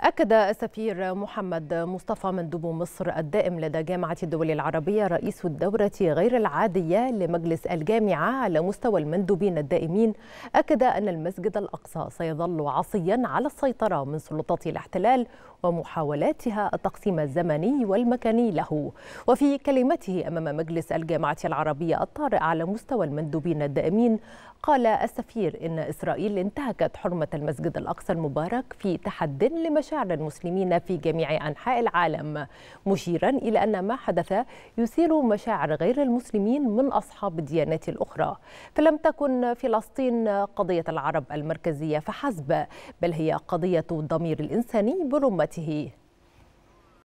أكد السفير محمد مصطفى مندوب مصر الدائم لدى جامعة الدول العربية رئيس الدورة غير العادية لمجلس الجامعة على مستوى المندوبين الدائمين أكد أن المسجد الأقصى سيظل عصيا على السيطرة من سلطات الاحتلال ومحاولاتها التقسيم الزمني والمكاني له وفي كلمته أمام مجلس الجامعة العربية الطارئ على مستوى المندوبين الدائمين قال السفير إن إسرائيل انتهكت حرمة المسجد الأقصى المبارك في تحد لمشروع شعر المسلمين في جميع أنحاء العالم مشيرا إلى أن ما حدث يثير مشاعر غير المسلمين من أصحاب الديانات الأخرى فلم تكن فلسطين قضية العرب المركزية فحسب بل هي قضية الضمير الإنساني برمته